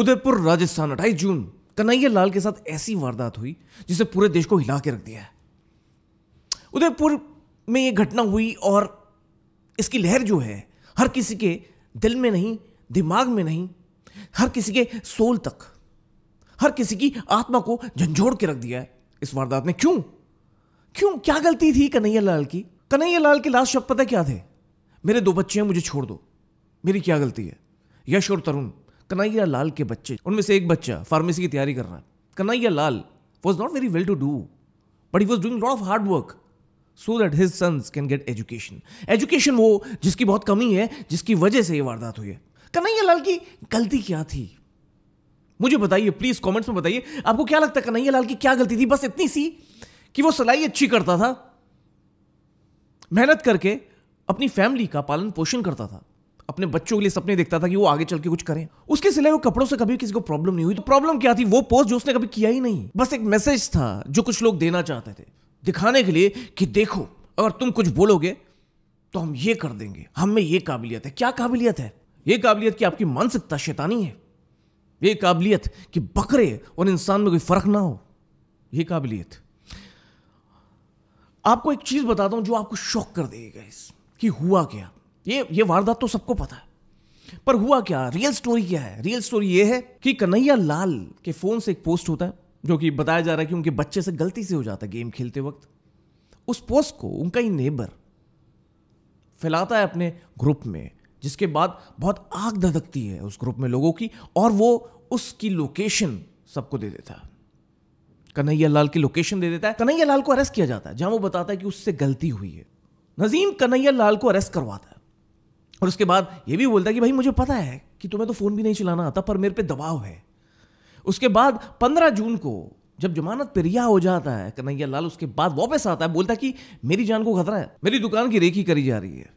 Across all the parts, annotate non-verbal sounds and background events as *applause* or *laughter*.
उदयपुर राजस्थान अट्ठाईस जून कन्हैया लाल के साथ ऐसी वारदात हुई जिसे पूरे देश को हिला के रख दिया है उदयपुर में यह घटना हुई और इसकी लहर जो है हर किसी के दिल में नहीं दिमाग में नहीं हर किसी के सोल तक हर किसी की आत्मा को झंझोड़ के रख दिया है इस वारदात ने क्यों क्यों क्या गलती थी कन्हैया लाल की कन्हैया लाल के लास्ट शब्द पता क्या थे मेरे दो बच्चे हैं मुझे छोड़ दो मेरी क्या गलती है यश और तरुण कन्हैया लाल के बच्चे उनमें से एक बच्चा फार्मेसी की तैयारी कर रहा है Kanhaiya Lal was not very well to do but he was doing lot of hard work so that his sons can get education education वो जिसकी बहुत कमी है जिसकी वजह से ये वारदात हुई है कन्हैया लाल की गलती क्या थी मुझे बताइए प्लीज कमेंट्स में बताइए आपको क्या लगता है कन्हैया लाल की क्या गलती थी बस इतनी सी कि वो सिलाई अच्छी करता था मेहनत करके अपनी फैमिली का पालन पोषण करता था अपने बच्चों के लिए सपने देखता था कि वो आगे चल के कुछ करें उसके सिलाई वो कपड़ों से कभी किसी को प्रॉब्लम नहीं हुई तो प्रॉब्लम क्या थी वो पोस्ट जो उसने कभी किया ही नहीं बस एक मैसेज था जो कुछ लोग देना चाहते थे दिखाने के लिए कि देखो अगर तुम कुछ बोलोगे तो हम ये कर देंगे हम में ये काबिलियत है क्या काबिलियत है ये काबिलियत कि आपकी मानसिकता शैतानी है ये काबिलियत कि बकरे और इंसान में कोई फर्क ना हो ये काबिलियत आपको एक चीज बताता हूं जो आपको शौक कर देगा इस कि हुआ क्या ये ये वारदात तो सबको पता है पर हुआ क्या रियल स्टोरी क्या है रियल स्टोरी ये है कि कन्हैया लाल के फ़ोन से एक पोस्ट होता है जो कि बताया जा रहा है कि उनके बच्चे से गलती से हो जाता है गेम खेलते वक्त उस पोस्ट को उनका ही नेबर फैलाता है अपने ग्रुप में जिसके बाद बहुत आग धधकती है उस ग्रुप में लोगों की और वो उसकी लोकेशन सबको दे देता है कन्हैया लाल की लोकेशन दे देता है कन्हैया लाल को अरेस्ट किया जाता है जहां वो बताता है कि उससे गलती हुई है नजीम कन्हैया लाल को अरेस्ट करवाता है और उसके बाद ये भी बोलता है कि भाई मुझे पता है कि तुम्हें तो फ़ोन भी नहीं चलाना आता पर मेरे पे दबाव है उसके बाद पंद्रह जून को जब जमानत पर रिहा हो जाता है कन्हैया लाल उसके बाद वापस आता है बोलता है कि मेरी जान को खतरा है मेरी दुकान की रेखी करी जा रही है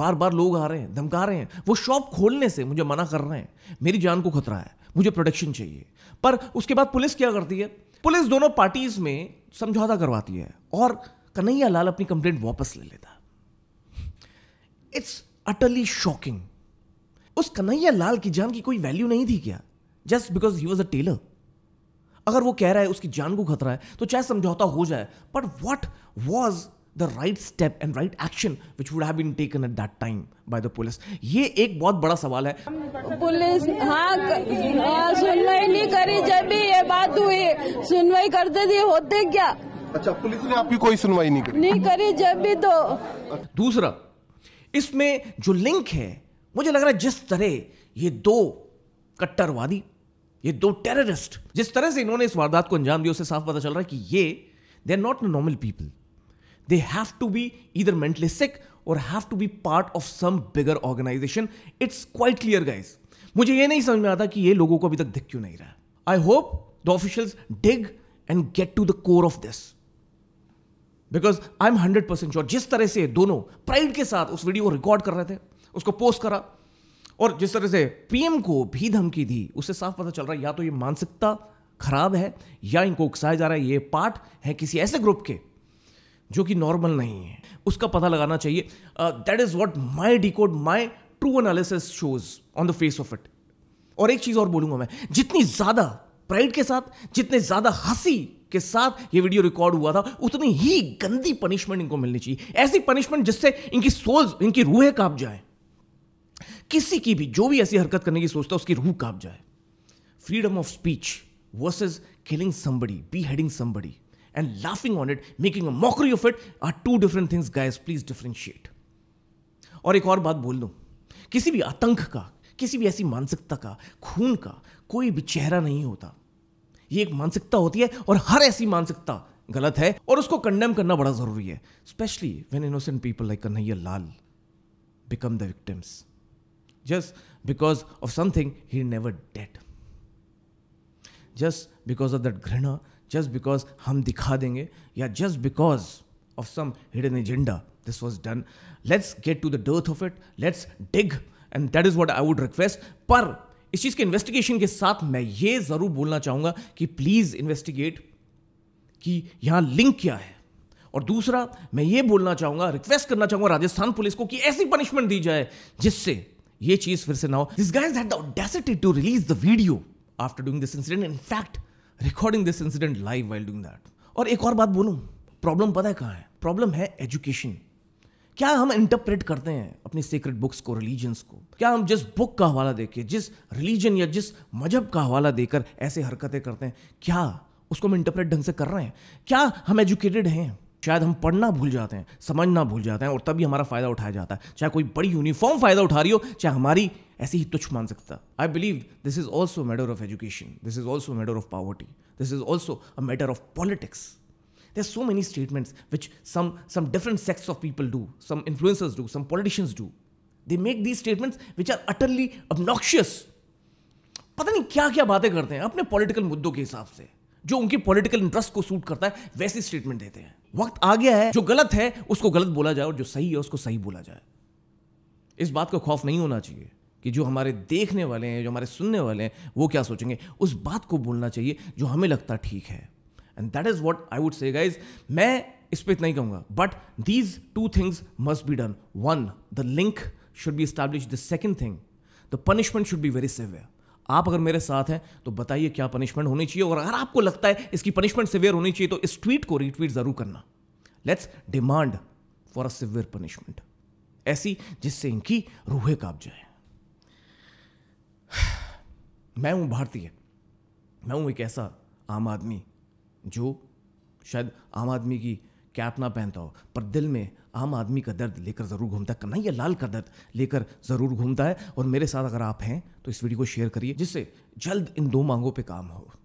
बार बार लोग आ रहे हैं धमका रहे हैं वो शॉप खोलने से मुझे मना कर रहे हैं मेरी जान को खतरा है मुझे प्रोटेक्शन चाहिए पर उसके बाद पुलिस क्या करती है पुलिस दोनों पार्टीज में समझौता करवाती है और कन्हैया लाल अपनी कंप्लेंट वापस ले लेता इट्स अटली शॉकिंग उस कन्हैया लाल की जान की कोई वैल्यू नहीं थी क्या just because he was a tailor अगर वो कह रहा है उसकी जान को खतरा है तो चाहे समझौता हो जाए but what was the right step and right action which would have been taken at that time by the police ये एक बहुत बड़ा सवाल है पुलिस हाँ, हाँ सुनवाई नहीं करी जब भी ये बात हुई सुनवाई करते थे होते क्या अच्छा पुलिस ने आपकी कोई सुनवाई नहीं करी नहीं करी जब भी तो दूसरा इसमें जो लिंक है मुझे लग रहा है जिस तरह ये दो कट्टरवादी ये दो टेररिस्ट जिस तरह से इन्होंने इस वारदात को अंजाम दिया उसे साफ पता चल रहा है कि ये they are not normal people they have to be either mentally sick और have to be part of some bigger organization it's quite clear guys मुझे ये नहीं समझ में आता कि ये लोगों को अभी तक दिख क्यों नहीं रहा I hope the officials dig and get to the core of this because I am hundred percent sure जिस तरह से दोनों प्राइड के साथ उस वीडियो को रिकॉर्ड कर रहे थे उसको पोस्ट करा और जिस तरह से पीएम को भी धमकी दी उससे साफ पता चल रहा है या तो ये मानसिकता खराब है या इनको उकसाया जा रहा है ये पार्ट है किसी ऐसे ग्रुप के जो कि नॉर्मल नहीं है उसका पता लगाना चाहिए that is what my decode my true analysis shows on the face of it और एक चीज और बोलूंगा मैं जितनी ज्यादा प्राइड के साथ जितने ज्यादा हंसी के साथ ये वीडियो रिकॉर्ड हुआ था उतनी ही गंदी पनिशमेंट इनको मिलनी चाहिए ऐसी पनिशमेंट जिससे इनकी सोल्स इनकी रूहें कांप जाए किसी की भी जो भी ऐसी हरकत करने की सोचता है उसकी रूह कांप जाए freedom of speech versus killing somebody beheading somebody and laughing on it making a mockery of it are two different things guys please differentiate और एक और बात बोल दूं किसी भी आतंक का किसी भी ऐसी मानसिकता का खून का कोई भी चेहरा नहीं होता ये एक मानसिकता होती है और हर ऐसी मानसिकता गलत है और उसको कंडेम करना बड़ा जरूरी है specially when innocent people like Kanhaiya Lal become the victims just because of something he never did just because of that घृणा जस्ट बिकॉज हम दिखा देंगे या just because of some hidden agenda this was done let's get to the depth of it let's dig and that is what I would request पर इस चीज़ के investigation के साथ मैं ये ज़रूर बोलना चाहूंगा कि प्लीज़ इन्वेस्टिगेट कि यहां लिंक क्या है और दूसरा मैं ये बोलना चाहूंगा रिक्वेस्ट करना चाहूंगा राजस्थान पुलिस को कि ऐसी पनिशमेंट दी जाए जिससे ये चीज़ फिर से ना हो this guys had the to release the video after doing this incident in fact recording this incident live while doing that और एक और बात बोलूं प्रॉब्लम पता है कहाँ है प्रॉब्लम है एजुकेशन क्या हम इंटरप्रेट करते हैं अपनी सीक्रेट बुक्स को रिलीजन्स को क्या हम जिस बुक का हवाला देके जिस रिलीजन या जिस मजहब का हवाला देकर ऐसे हरकतें करते हैं क्या उसको हम इंटरप्रेट ढंग से कर रहे हैं क्या हम एजुकेटेड हैं शायद हम पढ़ना भूल जाते हैं समझना भूल जाते हैं और तभी हमारा फ़ायदा उठाया जाता है चाहे कोई बड़ी यूनिफॉर्म फ़ायदा उठा रही हो चाहे हमारी ऐसी ही तुच्छ मान सकता I believe this is also matter of education this is also matter of poverty this is also a matter of politics There's so many statements which some, some different sects of people do some influencers do some politicians do. They make these statements which are utterly obnoxious. पता नहीं क्या क्या बातें करते हैं अपने political मुद्दों के हिसाब से जो उनके पॉलिटिकल इंटरेस्ट को सूट करता है वैसी स्टेटमेंट देते हैं वक्त आ गया है जो गलत है उसको गलत बोला जाए और जो सही है उसको सही बोला जाए इस बात का खौफ नहीं होना चाहिए कि जो हमारे देखने वाले हैं जो हमारे सुनने वाले हैं वो क्या सोचेंगे उस बात को बोलना चाहिए जो हमें लगता ठीक है and that is what I would say guys मैं इस पर इतना ही कहूंगा but these two things must be done one the link should be establish the second thing the punishment should be very severe आप अगर मेरे साथ हैं तो बताइए क्या पनिशमेंट होनी चाहिए और अगर आपको लगता है इसकी पनिशमेंट सिवियर होनी चाहिए तो इस ट्वीट को रिट्वीट जरूर करना let's demand for a severe punishment ऐसी जिससे इनकी रूहे काप जाए *sighs* मैं हूं भारतीय मैं हूं एक ऐसा आम आदमी जो शायद आम आदमी की कैप ना पहनता हो पर दिल में आम आदमी का दर्द लेकर ज़रूर घूमता है कन्हैया लाल का दर्द लेकर ज़रूर घूमता है और मेरे साथ अगर आप हैं तो इस वीडियो को शेयर करिए जिससे जल्द इन दो मांगों पे काम हो